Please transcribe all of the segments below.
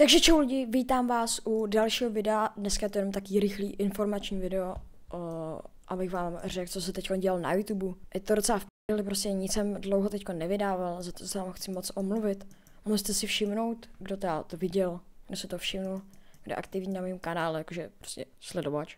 Takže čau lidi, vítám vás u dalšího videa. Dneska je to jenom taky rychlý informační video, uh, abych vám řekl, co se teď dělal na YouTube. Je to docela v p***li, prostě nic jsem dlouho teď nevydával, za to se vám chci moc omluvit. Můžete si všimnout, kdo teda to viděl, kdo se to všimnul, kdo je aktivní na mém kanále, jakože prostě sledovač.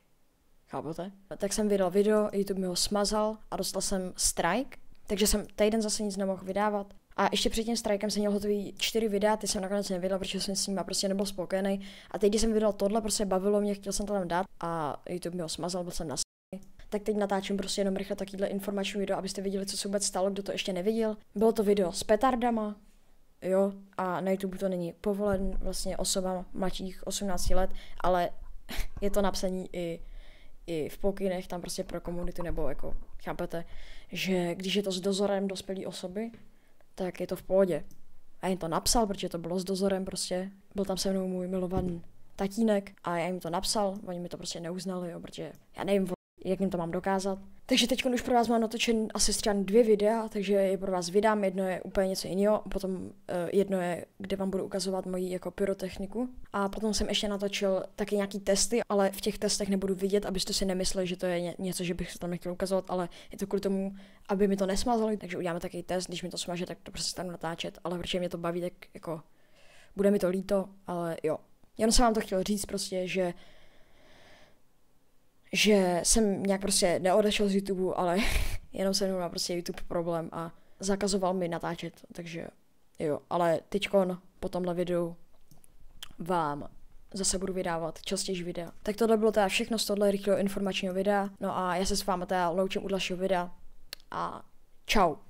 Chápete? Tak jsem vydal video, YouTube mi ho smazal a dostal jsem strike takže jsem týden zase nic nemohl vydávat. A ještě před tím strajkem jsem měl hotový čtyři videa, ty jsem nakonec nevydal, protože jsem s nimi prostě nebyl spokojený. A teď, když jsem vydal tohle, prostě bavilo mě, chtěl jsem to tam dát a YouTube mi ho smazal, byl jsem na tak teď natáčím prostě jenom rychle takovýhle informační video, abyste viděli, co se vůbec stalo, kdo to ještě neviděl. Bylo to video s petardama, jo, a na YouTube to není povolen vlastně osobám mladších 18 let, ale je to napsaní i i v pokynech tam prostě pro komunitu nebo jako, chápete, že když je to s dozorem dospělé osoby, tak je to v pohodě. A jim to napsal, protože to bylo s dozorem prostě, byl tam se mnou můj milovaný tatínek a já jim to napsal, oni mi to prostě neuznali, jo, protože já nevím, jak jim to mám dokázat. Takže teď už pro vás mám natočen asi třeba dvě videa, takže je pro vás vydám. Jedno je úplně něco jiného, potom uh, jedno je, kde vám budu ukazovat moji jako pyrotechniku. A potom jsem ještě natočil taky nějaký testy, ale v těch testech nebudu vidět, abyste si nemysleli, že to je něco, že bych se tam nechtěl ukazovat, ale je to kvůli tomu, aby mi to nesmazali. Takže uděláme taky test, když mi to smaže, tak to prostě tam natáčet, ale protože mě to baví, tak jako bude mi to líto, ale jo. Jenom jsem vám to chtěl říct prostě, že že jsem nějak prostě neodešel z YouTube, ale jenom jsem měl prostě YouTube problém a zakazoval mi natáčet, takže jo, ale teďkon po tomhle videu vám zase budu vydávat častěji videa. Tak tohle bylo teda všechno z tohle rychlého informačního videa, no a já se s vámi teda loučím u dalšího videa a čau.